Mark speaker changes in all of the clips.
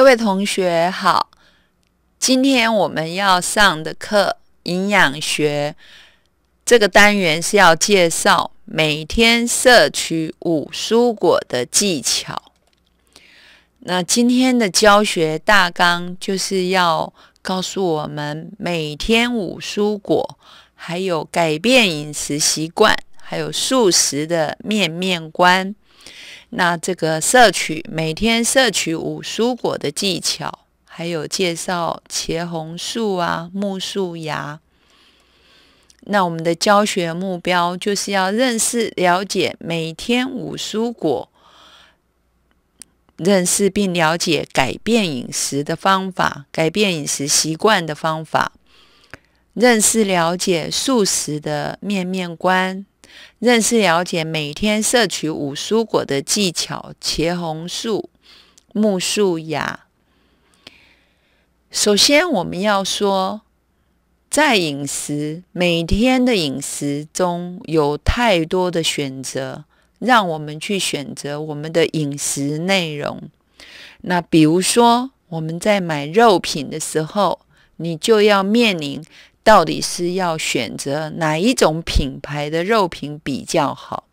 Speaker 1: 各位同学好，今天我们要上的课《营养学》这个单元是要介绍每天摄取五蔬果的技巧。那今天的教学大纲就是要告诉我们每天五蔬果，还有改变饮食习惯，还有素食的面面观。那这个摄取每天摄取五蔬果的技巧，还有介绍茄红素啊、木树芽。那我们的教学目标就是要认识、了解每天五蔬果，认识并了解改变饮食的方法，改变饮食习惯的方法，认识了解素食的面面观。认识了解每天摄取五蔬果的技巧：茄红素、木素芽。首先，我们要说，在饮食每天的饮食中有太多的选择，让我们去选择我们的饮食内容。那比如说，我们在买肉品的时候，你就要面临。到底是要选择哪一种品牌的肉品比较好？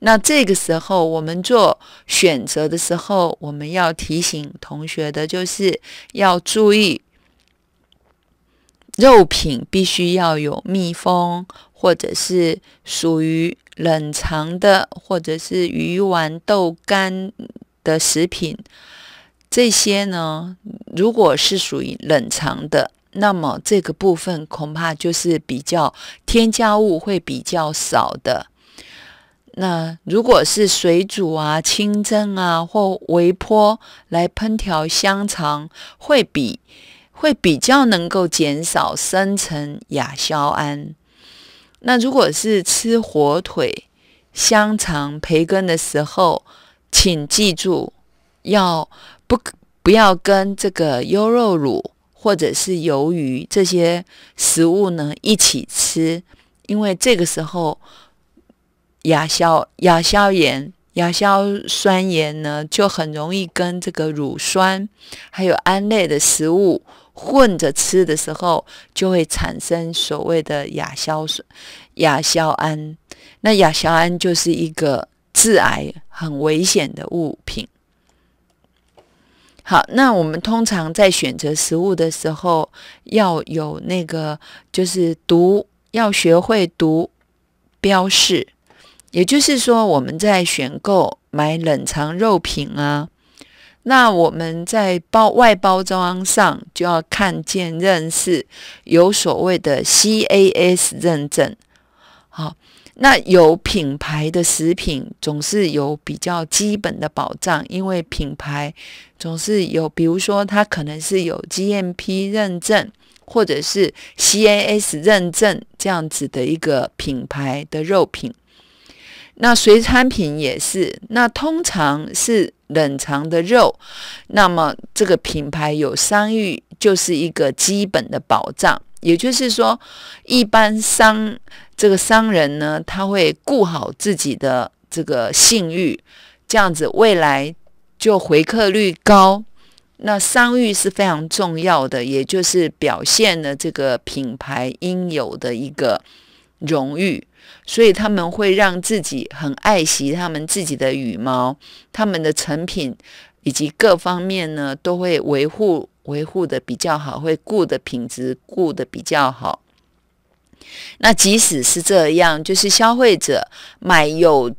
Speaker 1: 那这个时候我们做选择的时候，我们要提醒同学的就是要注意，肉品必须要有密封，或者是属于冷藏的，或者是鱼丸、豆干的食品。这些呢，如果是属于冷藏的。那么这个部分恐怕就是比较添加物会比较少的。那如果是水煮啊、清蒸啊或微波来烹调香肠，会比会比较能够减少生成亚硝胺。那如果是吃火腿、香肠、培根的时候，请记住要不不要跟这个优酪乳。或者是鱿鱼这些食物呢，一起吃，因为这个时候亚硝亚硝盐、亚硝酸盐呢，就很容易跟这个乳酸还有胺类的食物混着吃的时候，就会产生所谓的亚硝酸亚硝胺。那亚硝胺就是一个致癌很危险的物品。好，那我们通常在选择食物的时候，要有那个就是读，要学会读标示，也就是说，我们在选购买冷藏肉品啊，那我们在包外包装上就要看见认识有所谓的 C A S 认证，好。那有品牌的食品总是有比较基本的保障，因为品牌总是有，比如说它可能是有 GMP 认证或者是 CAS 认证这样子的一个品牌的肉品。那水产品也是，那通常是冷藏的肉，那么这个品牌有商誉就是一个基本的保障。也就是说，一般商这个商人呢，他会顾好自己的这个信誉，这样子未来就回客率高。那商誉是非常重要的，也就是表现了这个品牌应有的一个荣誉，所以他们会让自己很爱惜他们自己的羽毛，他们的成品以及各方面呢都会维护。维护的比较好，会顾的品质顾的比较好。那即使是这样，就是消费者买有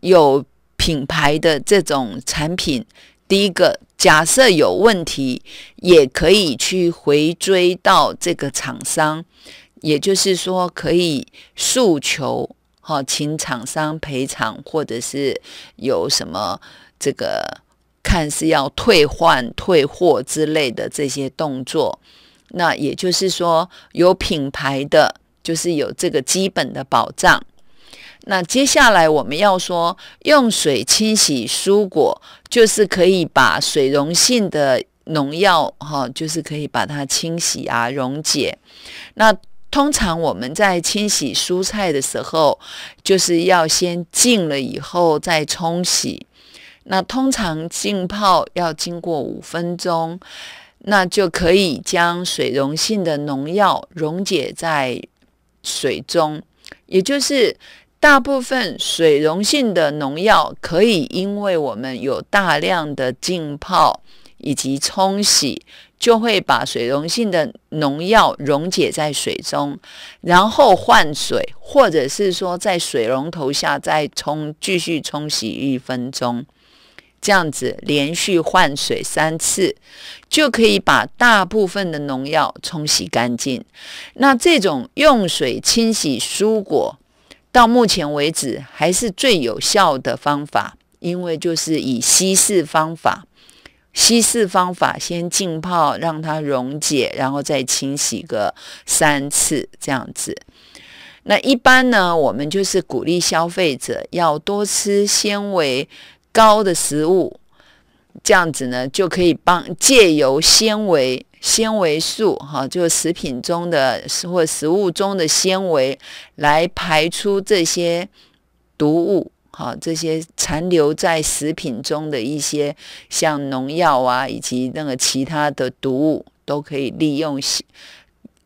Speaker 1: 有品牌的这种产品，第一个假设有问题，也可以去回追到这个厂商，也就是说可以诉求哈，请厂商赔偿，或者是有什么这个。看是要退换、退货之类的这些动作，那也就是说有品牌的就是有这个基本的保障。那接下来我们要说用水清洗蔬果，就是可以把水溶性的农药哈，就是可以把它清洗啊溶解。那通常我们在清洗蔬菜的时候，就是要先浸了以后再冲洗。那通常浸泡要经过五分钟，那就可以将水溶性的农药溶解在水中，也就是大部分水溶性的农药可以，因为我们有大量的浸泡以及冲洗，就会把水溶性的农药溶解在水中，然后换水，或者是说在水龙头下再冲，继续冲洗一分钟。这样子连续换水三次，就可以把大部分的农药冲洗干净。那这种用水清洗蔬果，到目前为止还是最有效的方法，因为就是以稀释方法，稀释方法先浸泡让它溶解，然后再清洗个三次这样子。那一般呢，我们就是鼓励消费者要多吃纤维。高的食物，这样子呢就可以帮借由纤维、纤维素，哈，就食品中的或食物中的纤维，来排出这些毒物，哈，这些残留在食品中的一些像农药啊，以及那个其他的毒物，都可以利用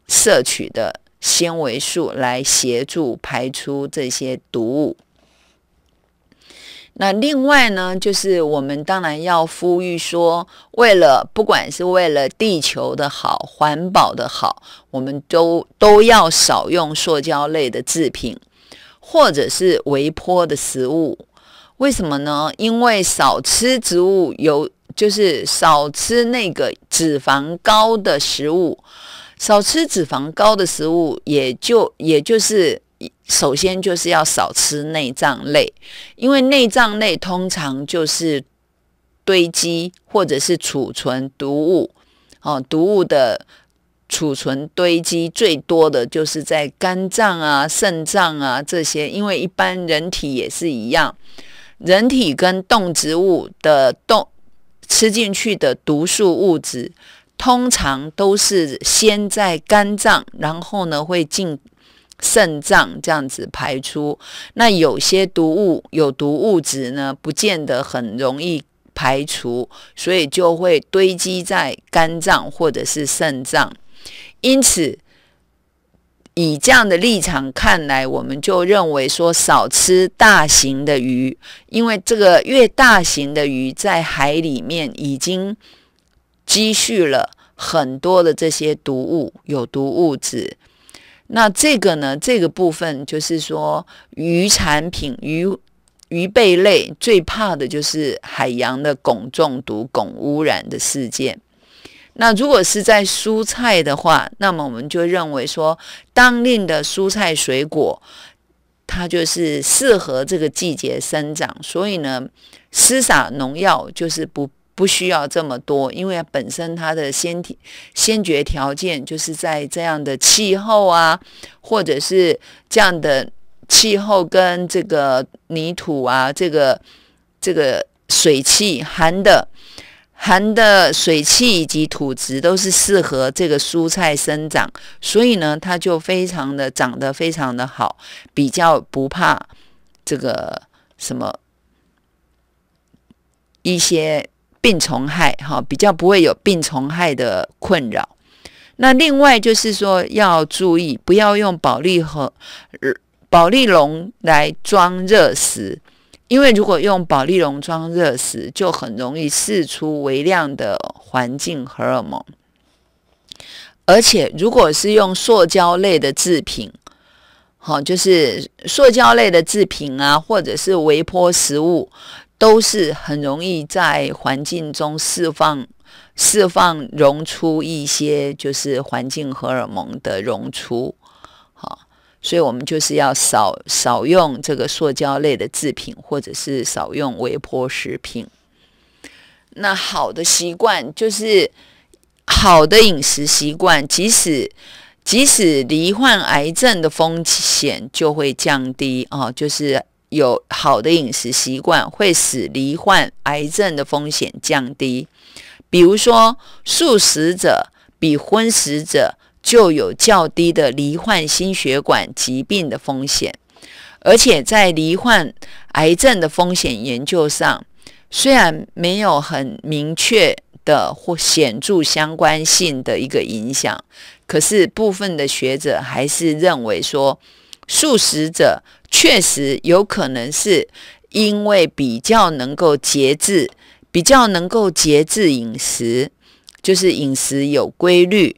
Speaker 1: 摄取的纤维素来协助排出这些毒物。那另外呢，就是我们当然要呼吁说，为了不管是为了地球的好、环保的好，我们都都要少用塑胶类的制品，或者是微波的食物。为什么呢？因为少吃植物油，就是少吃那个脂肪高的食物。少吃脂肪高的食物，也就也就是。首先就是要少吃内脏类，因为内脏类通常就是堆积或者是储存毒物，哦，毒物的储存堆积最多的就是在肝脏啊、肾脏啊这些，因为一般人体也是一样，人体跟动植物的动吃进去的毒素物质，通常都是先在肝脏，然后呢会进。肾脏这样子排出，那有些毒物、有毒物质呢，不见得很容易排除，所以就会堆积在肝脏或者是肾脏。因此，以这样的立场看来，我们就认为说，少吃大型的鱼，因为这个越大型的鱼在海里面已经积蓄了很多的这些毒物、有毒物质。那这个呢？这个部分就是说，鱼产品、鱼、鱼贝类最怕的就是海洋的汞中毒、汞污染的事件。那如果是在蔬菜的话，那么我们就认为说，当令的蔬菜水果，它就是适合这个季节生长，所以呢，施撒农药就是不。不需要这么多，因为本身它的先天先决条件就是在这样的气候啊，或者是这样的气候跟这个泥土啊，这个这个水汽含的含的水汽以及土质都是适合这个蔬菜生长，所以呢，它就非常的长得非常的好，比较不怕这个什么一些。病虫害，哈，比较不会有病虫害的困扰。那另外就是说，要注意不要用保利和保利龙来装热食，因为如果用保利龙装热食，就很容易释出微量的环境荷尔蒙。而且，如果是用塑胶类的制品，好，就是塑胶类的制品啊，或者是微波食物。都是很容易在环境中释放、释放溶出一些，就是环境荷尔蒙的溶出，好，所以我们就是要少少用这个塑胶类的制品，或者是少用微波食品。那好的习惯就是好的饮食习惯，即使即使罹患癌症的风险就会降低哦，就是。有好的饮食习惯会使罹患癌症的风险降低，比如说素食者比荤食者就有较低的罹患心血管疾病的风险，而且在罹患癌症的风险研究上，虽然没有很明确的或显著相关性的一个影响，可是部分的学者还是认为说素食者。确实有可能是因为比较能够节制，比较能够节制饮食，就是饮食有规律，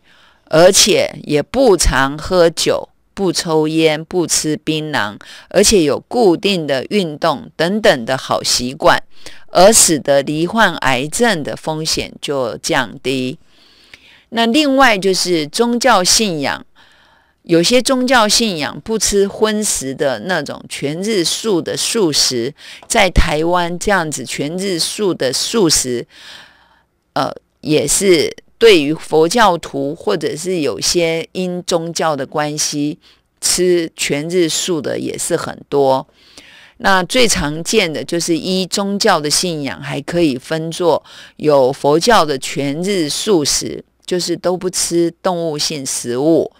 Speaker 1: 而且也不常喝酒、不抽烟、不吃槟榔，而且有固定的运动等等的好习惯，而使得罹患癌症的风险就降低。那另外就是宗教信仰。有些宗教信仰不吃荤食的那种全日素的素食，在台湾这样子全日素的素食，呃，也是对于佛教徒或者是有些因宗教的关系吃全日素的也是很多。那最常见的就是依宗教的信仰，还可以分作有佛教的全日素食，就是都不吃动物性食物。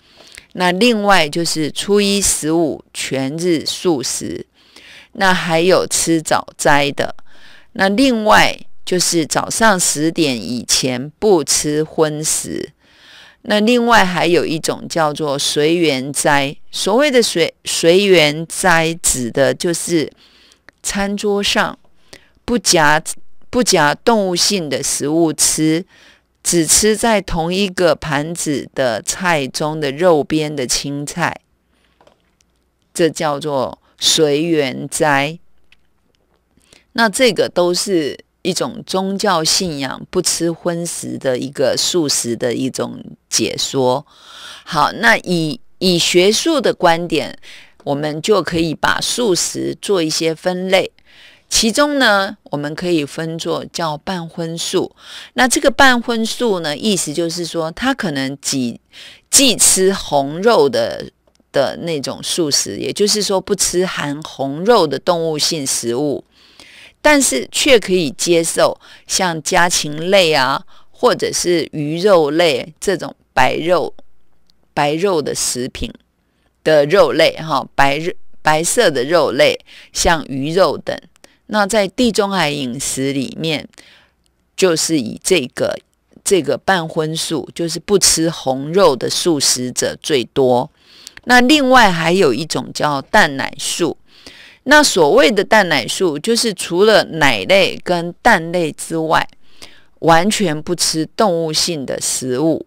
Speaker 1: 那另外就是初一十五全日素食，那还有吃早斋的，那另外就是早上十点以前不吃荤食，那另外还有一种叫做随缘斋，所谓的随随缘斋指的就是餐桌上不夹不夹动物性的食物吃。只吃在同一个盘子的菜中的肉边的青菜，这叫做随缘斋。那这个都是一种宗教信仰不吃荤食的一个素食的一种解说。好，那以以学术的观点，我们就可以把素食做一些分类。其中呢，我们可以分作叫半荤素。那这个半荤素呢，意思就是说，它可能既既吃红肉的的那种素食，也就是说不吃含红肉的动物性食物，但是却可以接受像家禽类啊，或者是鱼肉类这种白肉白肉的食品的肉类哈，白肉白色的肉类，像鱼肉等。那在地中海饮食里面，就是以这个这个半荤素，就是不吃红肉的素食者最多。那另外还有一种叫蛋奶素。那所谓的蛋奶素，就是除了奶类跟蛋类之外，完全不吃动物性的食物。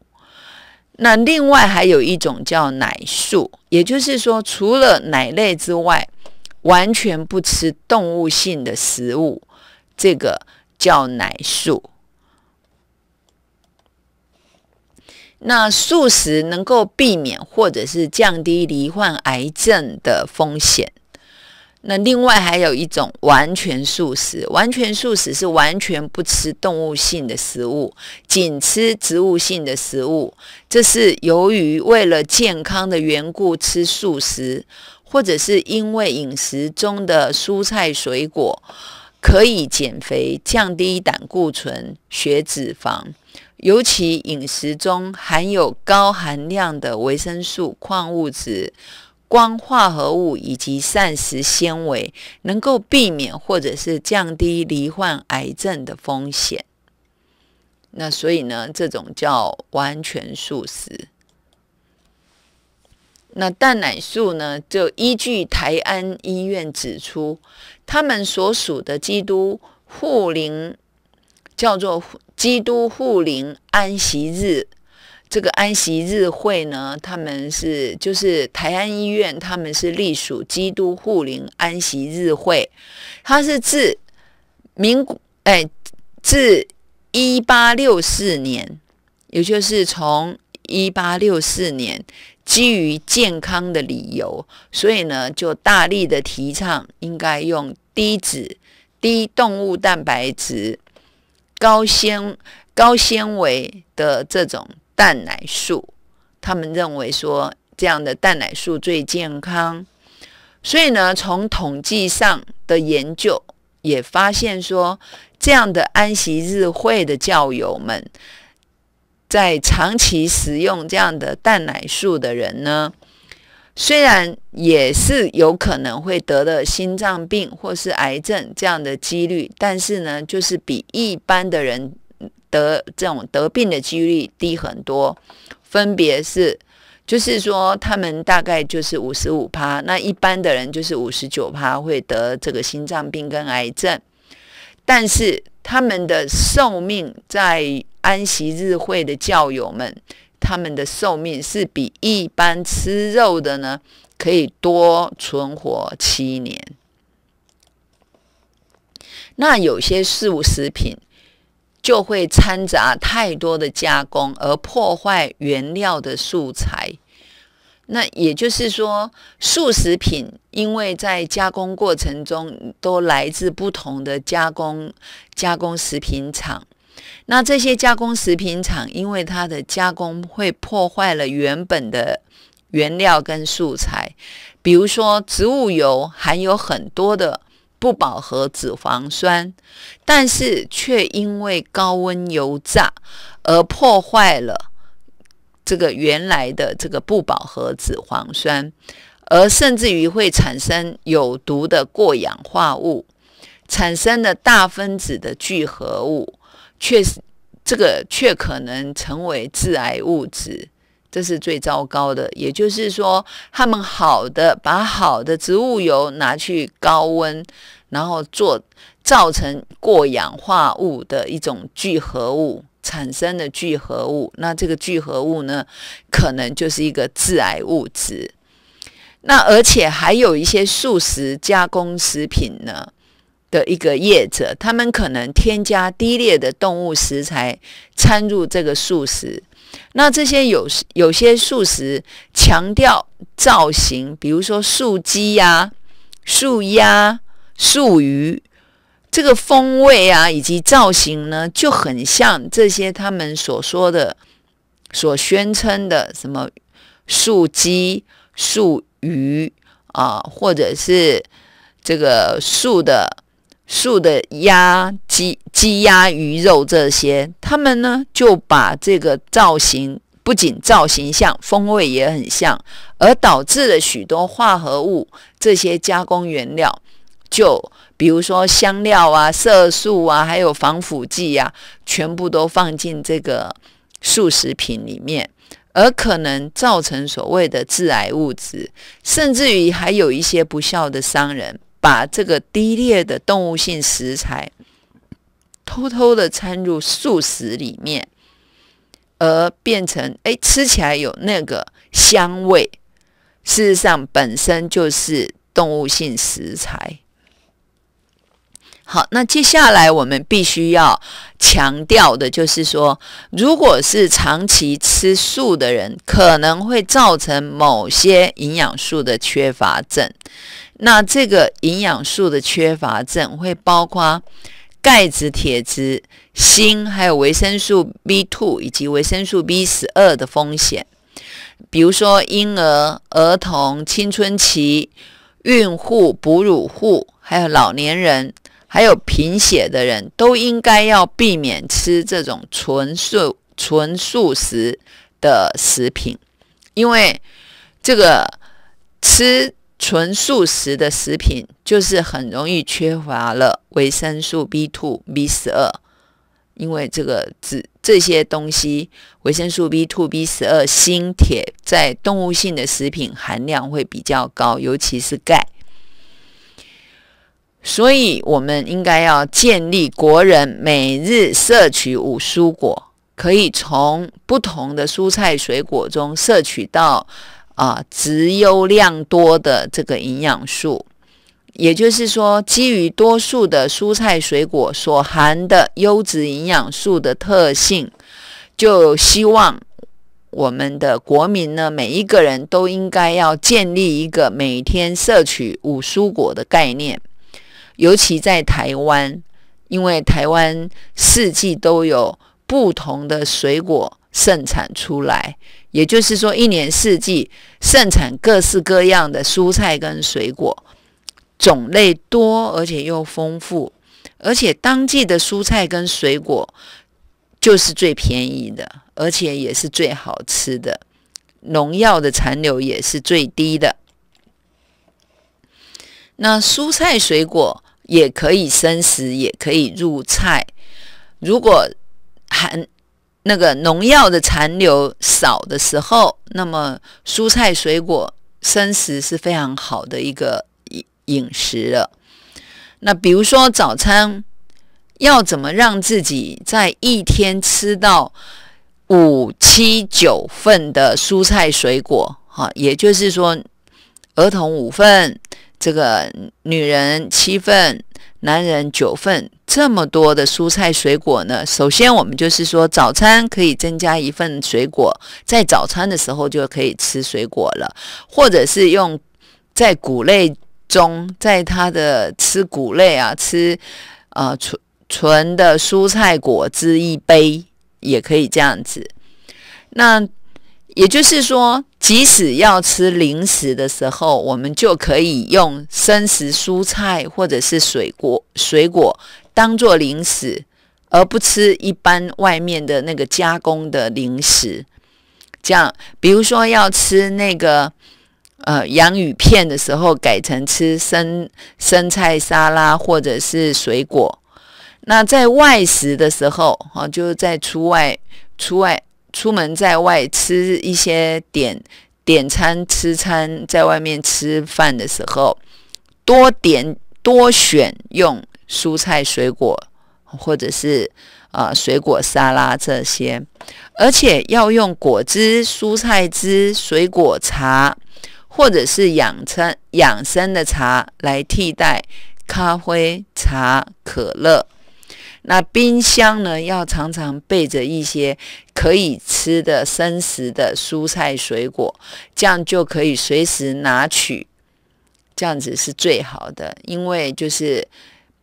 Speaker 1: 那另外还有一种叫奶素，也就是说除了奶类之外。完全不吃动物性的食物，这个叫奶素。那素食能够避免或者是降低罹患癌症的风险。那另外还有一种完全素食，完全素食是完全不吃动物性的食物，仅吃植物性的食物。这是由于为了健康的缘故吃素食。或者是因为饮食中的蔬菜、水果可以减肥、降低胆固醇、血脂肪，尤其饮食中含有高含量的维生素、矿物质、光化合物以及膳食纤维，能够避免或者是降低罹患癌症的风险。那所以呢，这种叫完全素食。那淡奶素呢？就依据台安医院指出，他们所属的基督护灵，叫做基督护灵安息日。这个安息日会呢，他们是就是台安医院，他们是隶属基督护灵安息日会。它是自民国哎，自一八六四年，也就是从。一八六四年，基于健康的理由，所以呢，就大力的提倡应该用低脂、低动物蛋白质、高纤、高纤维的这种蛋奶素。他们认为说，这样的蛋奶素最健康。所以呢，从统计上的研究也发现说，这样的安息日会的教友们。在长期食用这样的蛋奶素的人呢，虽然也是有可能会得了心脏病或是癌症这样的几率，但是呢，就是比一般的人得这种得病的几率低很多。分别是，就是说他们大概就是五十五趴，那一般的人就是五十九趴会得这个心脏病跟癌症，但是。他们的寿命在安息日会的教友们，他们的寿命是比一般吃肉的呢，可以多存活七年。那有些食物食品就会掺杂太多的加工，而破坏原料的素材。那也就是说，素食品因为在加工过程中都来自不同的加工加工食品厂，那这些加工食品厂因为它的加工会破坏了原本的原料跟素材，比如说植物油含有很多的不饱和脂肪酸，但是却因为高温油炸而破坏了。这个原来的这个不饱和脂肪酸，而甚至于会产生有毒的过氧化物，产生的大分子的聚合物，却实这个却可能成为致癌物质，这是最糟糕的。也就是说，他们好的把好的植物油拿去高温，然后做造成过氧化物的一种聚合物。产生的聚合物，那这个聚合物呢，可能就是一个致癌物质。那而且还有一些素食加工食品呢的一个业者，他们可能添加低劣的动物食材掺入这个素食。那这些有有些素食强调造型，比如说素鸡呀、素鸭、素鱼。这个风味啊，以及造型呢，就很像这些他们所说的、所宣称的什么素鸡、素鱼啊，或者是这个素的素的鸭、鸡、鸡鸭鱼肉这些，他们呢就把这个造型不仅造型像，风味也很像，而导致了许多化合物这些加工原料。就比如说香料啊、色素啊，还有防腐剂呀，全部都放进这个素食品里面，而可能造成所谓的致癌物质，甚至于还有一些不孝的商人，把这个低劣的动物性食材偷偷的掺入素食里面，而变成哎吃起来有那个香味，事实上本身就是动物性食材。好，那接下来我们必须要强调的就是说，如果是长期吃素的人，可能会造成某些营养素的缺乏症。那这个营养素的缺乏症会包括钙质、铁质、锌，还有维生素 b two 以及维生素 B12 的风险。比如说，婴儿、儿童、青春期、孕妇、哺乳妇，还有老年人。还有贫血的人都应该要避免吃这种纯素纯素食的食品，因为这个吃纯素食的食品就是很容易缺乏了维生素 b two、B12，因为这个只这些东西维生素 b two、B12、锌、铁在动物性的食品含量会比较高，尤其是钙。所以，我们应该要建立国人每日摄取五蔬果，可以从不同的蔬菜水果中摄取到啊，植优量多的这个营养素。也就是说，基于多数的蔬菜水果所含的优质营养素的特性，就希望我们的国民呢，每一个人都应该要建立一个每天摄取五蔬果的概念。尤其在台湾，因为台湾四季都有不同的水果盛产出来，也就是说，一年四季盛产各式各样的蔬菜跟水果，种类多而且又丰富，而且当季的蔬菜跟水果就是最便宜的，而且也是最好吃的，农药的残留也是最低的。那蔬菜水果也可以生食，也可以入菜。如果含那个农药的残留少的时候，那么蔬菜水果生食是非常好的一个饮饮食了。那比如说早餐要怎么让自己在一天吃到五七九份的蔬菜水果？哈，也就是说，儿童五份。这个女人七份，男人九份，这么多的蔬菜水果呢？首先，我们就是说，早餐可以增加一份水果，在早餐的时候就可以吃水果了，或者是用在谷类中，在他的吃谷类啊，吃啊纯纯的蔬菜果汁一杯也可以这样子。那。也就是说，即使要吃零食的时候，我们就可以用生食蔬菜或者是水果水果当做零食，而不吃一般外面的那个加工的零食。这样，比如说要吃那个呃洋芋片的时候，改成吃生生菜沙拉或者是水果。那在外食的时候，啊，就是在出外出外。出门在外吃一些点点餐吃餐，在外面吃饭的时候，多点多选用蔬菜水果，或者是呃水果沙拉这些，而且要用果汁、蔬菜汁、水果茶，或者是养生养生的茶来替代咖啡、茶、可乐。那冰箱呢，要常常备着一些可以吃的生食的蔬菜水果，这样就可以随时拿取，这样子是最好的。因为就是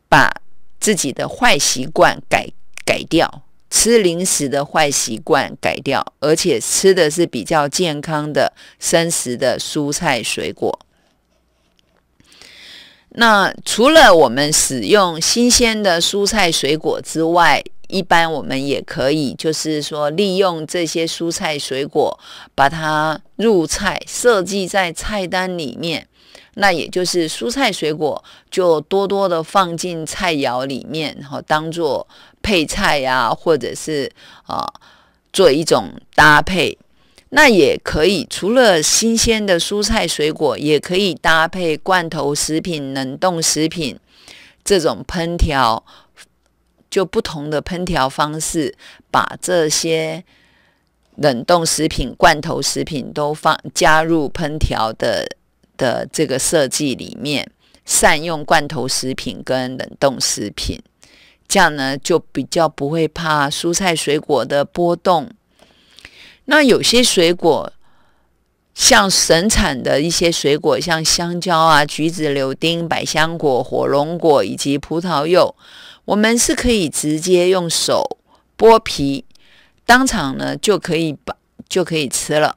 Speaker 1: 把自己的坏习惯改改掉，吃零食的坏习惯改掉，而且吃的是比较健康的生食的蔬菜水果。那除了我们使用新鲜的蔬菜水果之外，一般我们也可以，就是说利用这些蔬菜水果，把它入菜，设计在菜单里面。那也就是蔬菜水果就多多的放进菜肴里面，然后当做配菜呀，或者是啊做一种搭配。那也可以，除了新鲜的蔬菜水果，也可以搭配罐头食品、冷冻食品这种烹调，就不同的烹调方式，把这些冷冻食品、罐头食品都放加入烹调的的这个设计里面，善用罐头食品跟冷冻食品，这样呢就比较不会怕蔬菜水果的波动。那有些水果，像省产的一些水果，像香蕉啊、橘子、柳丁、百香果、火龙果以及葡萄柚，我们是可以直接用手剥皮，当场呢就可以把就可以吃了。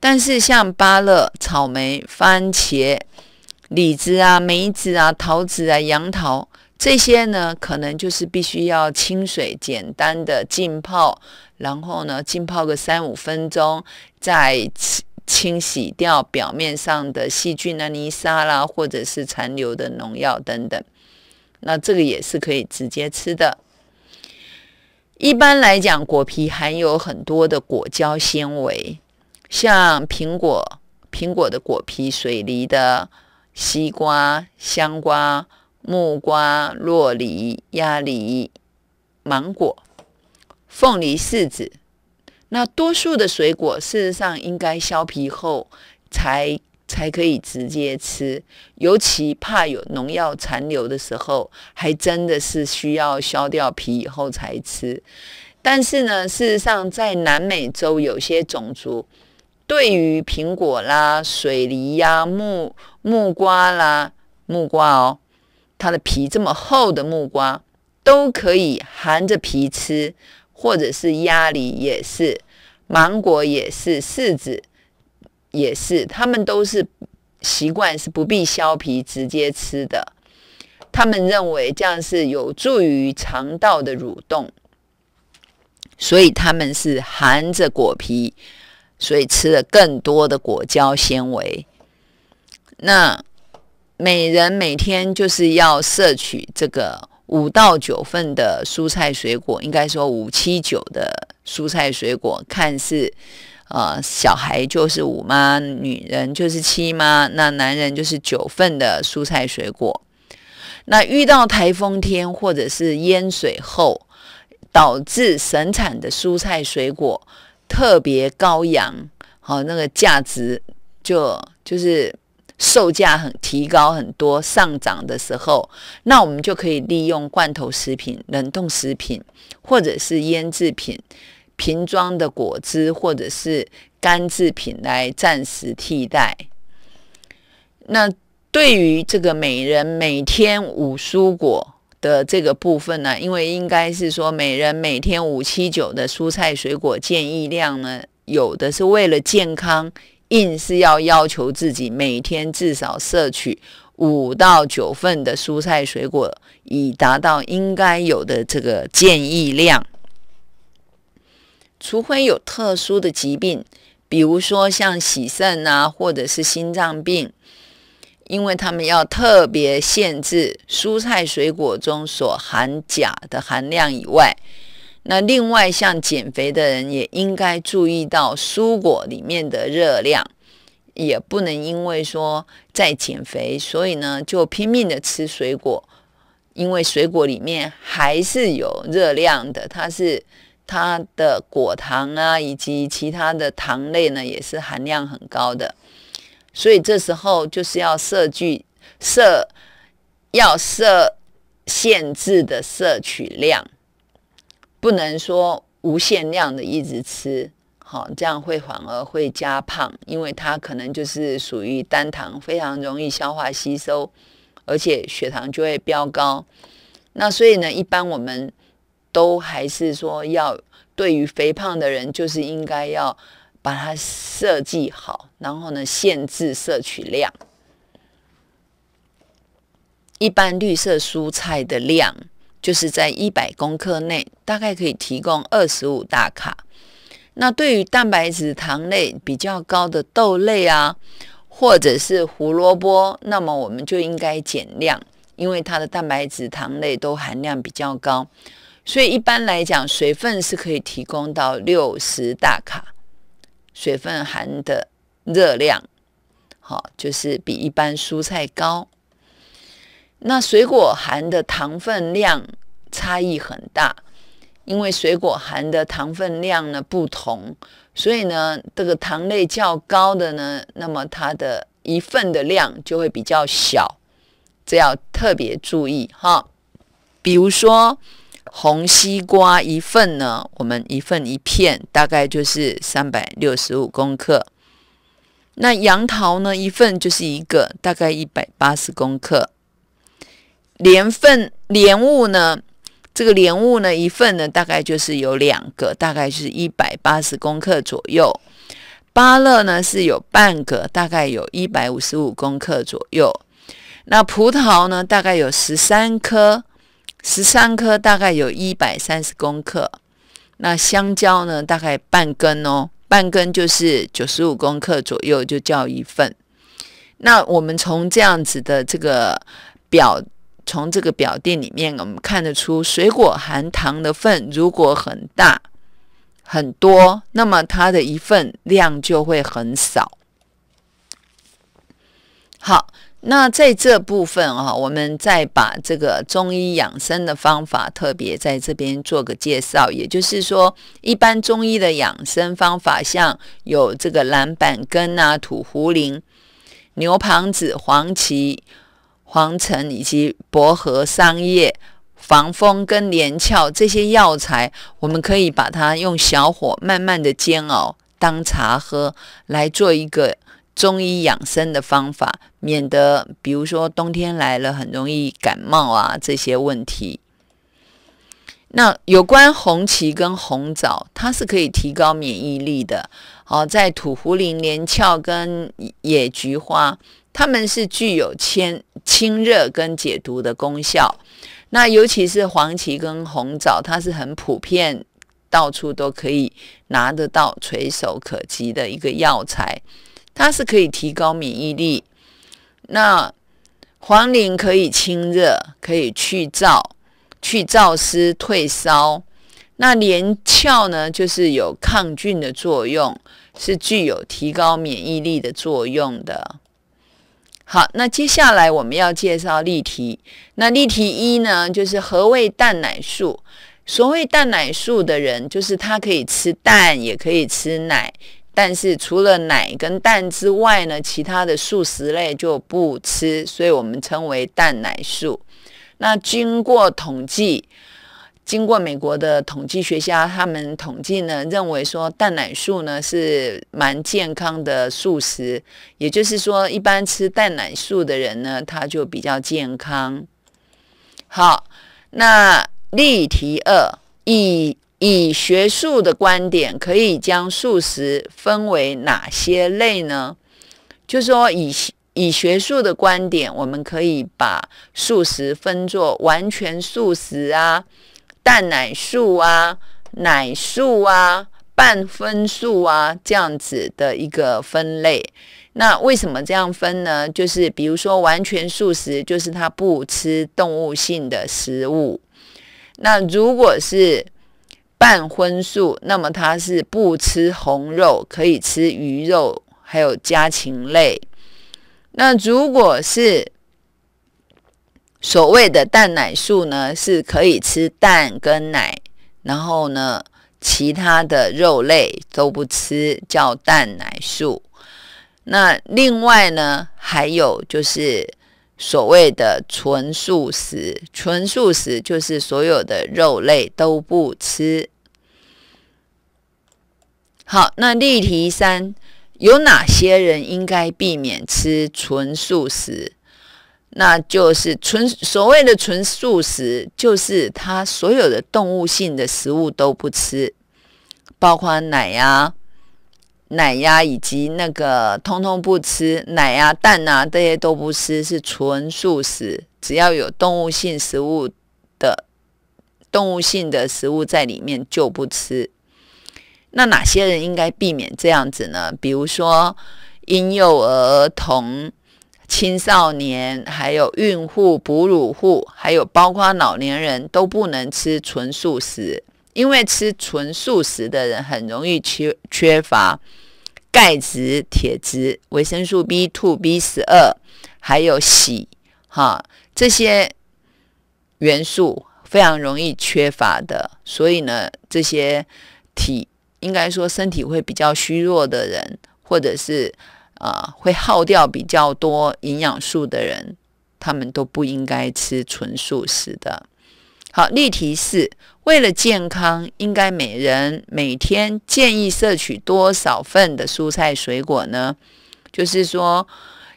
Speaker 1: 但是像芭乐、草莓、番茄、李子啊、梅子啊、桃子啊、杨桃。这些呢，可能就是必须要清水简单的浸泡，然后呢浸泡个三五分钟，再清清洗掉表面上的细菌啊、泥沙啦，或者是残留的农药等等。那这个也是可以直接吃的。一般来讲，果皮含有很多的果胶纤维，像苹果、苹果的果皮、水梨的、西瓜、香瓜。木瓜、洛梨、鸭梨、芒果、凤梨、柿子，那多数的水果事实上应该削皮后才才可以直接吃，尤其怕有农药残留的时候，还真的是需要削掉皮以后才吃。但是呢，事实上在南美洲有些种族对于苹果啦、水梨呀、木木瓜啦、木瓜哦。它的皮这么厚的木瓜都可以含着皮吃，或者是鸭梨也是，芒果也是，柿子也是，他们都是习惯是不必削皮直接吃的。他们认为这样是有助于肠道的蠕动，所以他们是含着果皮，所以吃了更多的果胶纤维。那。每人每天就是要摄取这个五到九份的蔬菜水果，应该说五七九的蔬菜水果。看似，呃，小孩就是五妈，女人就是七妈，那男人就是九份的蔬菜水果。那遇到台风天或者是淹水后，导致生产的蔬菜水果特别高扬，好，那个价值就就是。售价很提高很多，上涨的时候，那我们就可以利用罐头食品、冷冻食品，或者是腌制品、瓶装的果汁，或者是干制品来暂时替代。那对于这个每人每天五蔬果的这个部分呢，因为应该是说每人每天五七九的蔬菜水果建议量呢，有的是为了健康。硬是要要求自己每天至少摄取五到九份的蔬菜水果，以达到应该有的这个建议量。除非有特殊的疾病，比如说像洗肾啊，或者是心脏病，因为他们要特别限制蔬菜水果中所含钾的含量以外。那另外，像减肥的人也应该注意到，蔬果里面的热量也不能因为说在减肥，所以呢就拼命的吃水果，因为水果里面还是有热量的，它是它的果糖啊以及其他的糖类呢也是含量很高的，所以这时候就是要设距设要设限制的摄取量。不能说无限量的一直吃，好，这样会反而会加胖，因为它可能就是属于单糖，非常容易消化吸收，而且血糖就会飙高。那所以呢，一般我们都还是说要对于肥胖的人，就是应该要把它设计好，然后呢限制摄取量。一般绿色蔬菜的量。就是在一百公克内，大概可以提供二十五大卡。那对于蛋白质、糖类比较高的豆类啊，或者是胡萝卜，那么我们就应该减量，因为它的蛋白质、糖类都含量比较高。所以一般来讲，水分是可以提供到六十大卡，水分含的热量，好，就是比一般蔬菜高。那水果含的糖分量差异很大，因为水果含的糖分量呢不同，所以呢，这个糖类较高的呢，那么它的一份的量就会比较小，这要特别注意哈。比如说红西瓜一份呢，我们一份一片大概就是三百六十五公克，那杨桃呢一份就是一个大概一百八十公克。莲份莲雾呢？这个莲雾呢，一份呢大概就是有两个，大概是一百八十公克左右。芭乐呢是有半个，大概有一百五十五公克左右。那葡萄呢，大概有十三颗，十三颗大概有一百三十公克。那香蕉呢，大概半根哦，半根就是九十五公克左右，就叫一份。那我们从这样子的这个表。从这个表定里面，我们看得出，水果含糖的份如果很大、很多，那么它的一份量就会很少。好，那在这部分啊，我们再把这个中医养生的方法特别在这边做个介绍。也就是说，一般中医的养生方法，像有这个蓝板根啊、土茯苓、牛蒡子、黄芪。黄岑以及薄荷、桑叶、防风跟连翘这些药材，我们可以把它用小火慢慢的煎熬，当茶喝，来做一个中医养生的方法，免得比如说冬天来了很容易感冒啊这些问题。那有关红旗跟红枣，它是可以提高免疫力的。哦，在土茯苓、连翘跟野菊花。它们是具有清清热跟解毒的功效。那尤其是黄芪跟红枣，它是很普遍，到处都可以拿得到、垂手可及的一个药材。它是可以提高免疫力。那黄芩可以清热，可以去燥、去燥湿、退烧。那连翘呢，就是有抗菌的作用，是具有提高免疫力的作用的。好，那接下来我们要介绍例题。那例题一呢，就是何谓蛋奶素？所谓蛋奶素的人，就是他可以吃蛋，也可以吃奶，但是除了奶跟蛋之外呢，其他的素食类就不吃，所以我们称为蛋奶素。那经过统计。经过美国的统计学家，他们统计呢，认为说蛋奶素呢是蛮健康的素食，也就是说，一般吃蛋奶素的人呢，他就比较健康。好，那例题二，以以学术的观点，可以将素食分为哪些类呢？就是说，以以学术的观点，我们可以把素食分作完全素食啊。蛋奶素啊，奶素啊，半荤素啊，这样子的一个分类。那为什么这样分呢？就是比如说完全素食，就是它不吃动物性的食物。那如果是半荤素，那么它是不吃红肉，可以吃鱼肉，还有家禽类。那如果是所谓的蛋奶素呢，是可以吃蛋跟奶，然后呢，其他的肉类都不吃，叫蛋奶素。那另外呢，还有就是所谓的纯素食，纯素食就是所有的肉类都不吃。好，那例题三，有哪些人应该避免吃纯素食？那就是纯所谓的纯素食，就是它所有的动物性的食物都不吃，包括奶呀、奶呀以及那个通通不吃，奶呀、蛋呐这些都不吃，是纯素食。只要有动物性食物的动物性的食物在里面就不吃。那哪些人应该避免这样子呢？比如说婴幼儿童。青少年、还有孕妇、哺乳妇，还有包括老年人都不能吃纯素食，因为吃纯素食的人很容易缺缺乏钙质、铁质、维生素 B two、B 十二，还有硒哈这些元素非常容易缺乏的。所以呢，这些体应该说身体会比较虚弱的人，或者是。啊，会耗掉比较多营养素的人，他们都不应该吃纯素食的。好，例题四，为了健康，应该每人每天建议摄取多少份的蔬菜水果呢？就是说，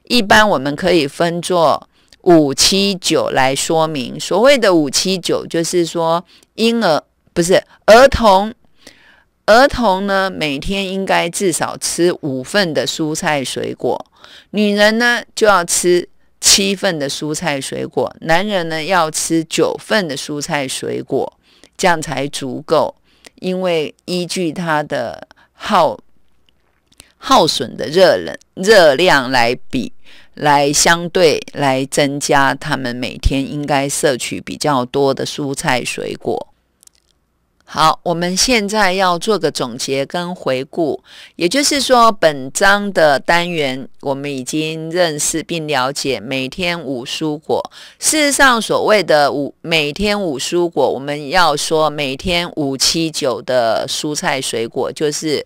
Speaker 1: 一般我们可以分作五七九来说明。所谓的五七九，就是说，婴儿不是儿童。儿童呢，每天应该至少吃五份的蔬菜水果；女人呢，就要吃七份的蔬菜水果；男人呢，要吃九份的蔬菜水果，这样才足够。因为依据他的耗耗损的热能热量来比，来相对来增加他们每天应该摄取比较多的蔬菜水果。好，我们现在要做个总结跟回顾，也就是说，本章的单元我们已经认识并了解每天五蔬果。事实上，所谓的五每天五蔬果，我们要说每天五七九的蔬菜水果，就是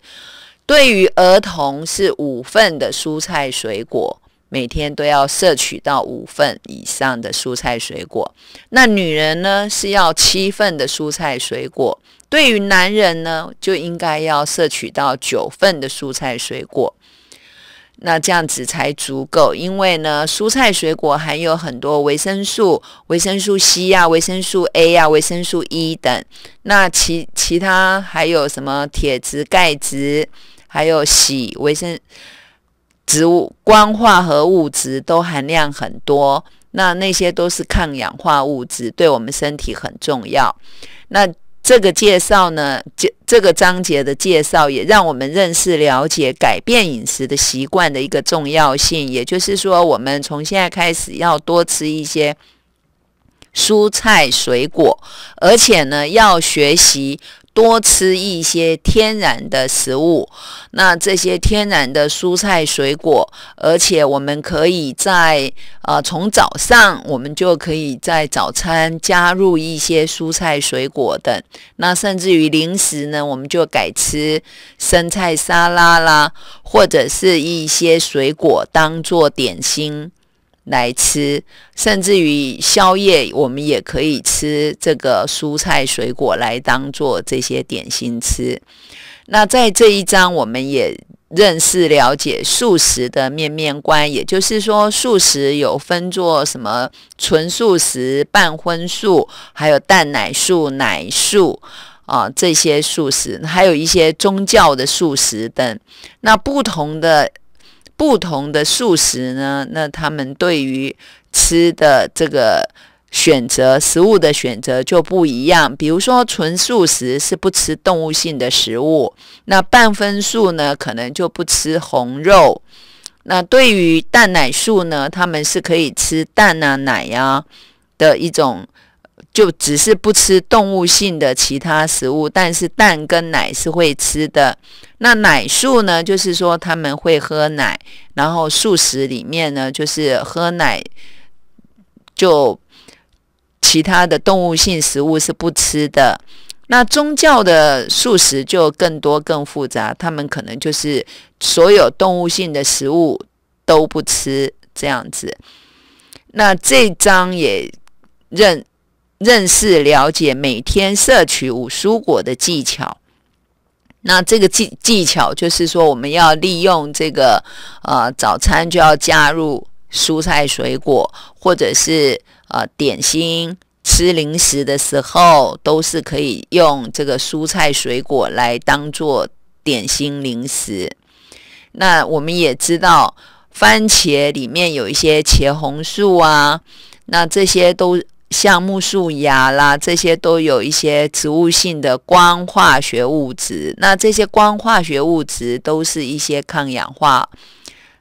Speaker 1: 对于儿童是五份的蔬菜水果，每天都要摄取到五份以上的蔬菜水果。那女人呢是要七份的蔬菜水果。对于男人呢，就应该要摄取到九份的蔬菜水果，那这样子才足够。因为呢，蔬菜水果含有很多维生素，维生素 C 啊，维生素 A 啊，维生素 E 等。那其其他还有什么铁质、钙质，还有硒、维生植物光化合物质都含量很多。那那些都是抗氧化物质，对我们身体很重要。那。这个介绍呢，这这个章节的介绍也让我们认识、了解改变饮食的习惯的一个重要性。也就是说，我们从现在开始要多吃一些蔬菜、水果，而且呢，要学习。多吃一些天然的食物，那这些天然的蔬菜、水果，而且我们可以在呃从早上我们就可以在早餐加入一些蔬菜、水果等。那甚至于零食呢，我们就改吃生菜沙拉啦，或者是一些水果当做点心。来吃，甚至于宵夜，我们也可以吃这个蔬菜水果来当做这些点心吃。那在这一章，我们也认识了解素食的面面观，也就是说，素食有分做什么纯素食、半荤素，还有蛋奶素、奶素啊这些素食，还有一些宗教的素食等。那不同的。不同的素食呢，那他们对于吃的这个选择，食物的选择就不一样。比如说，纯素食是不吃动物性的食物，那半分素呢，可能就不吃红肉。那对于蛋奶素呢，他们是可以吃蛋啊、奶呀的一种。就只是不吃动物性的其他食物，但是蛋跟奶是会吃的。那奶素呢？就是说他们会喝奶，然后素食里面呢，就是喝奶，就其他的动物性食物是不吃的。那宗教的素食就更多更复杂，他们可能就是所有动物性的食物都不吃这样子。那这张也认。认识、了解每天摄取五蔬果的技巧。那这个技技巧就是说，我们要利用这个，呃，早餐就要加入蔬菜水果，或者是呃点心吃零食的时候，都是可以用这个蔬菜水果来当做点心零食。那我们也知道，番茄里面有一些茄红素啊，那这些都。像木树芽啦，这些都有一些植物性的光化学物质。那这些光化学物质都是一些抗氧化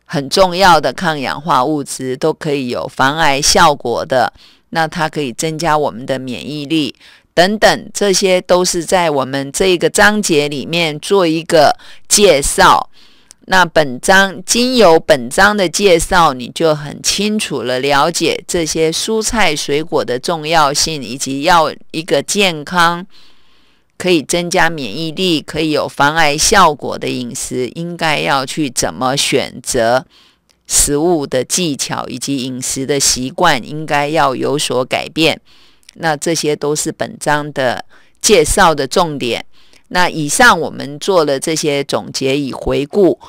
Speaker 1: 很重要的抗氧化物质，都可以有防癌效果的。那它可以增加我们的免疫力等等，这些都是在我们这个章节里面做一个介绍。那本章经由本章的介绍，你就很清楚了，了解这些蔬菜水果的重要性，以及要一个健康、可以增加免疫力、可以有防癌效果的饮食，应该要去怎么选择食物的技巧，以及饮食的习惯应该要有所改变。那这些都是本章的介绍的重点。那以上我们做了这些总结与回顾。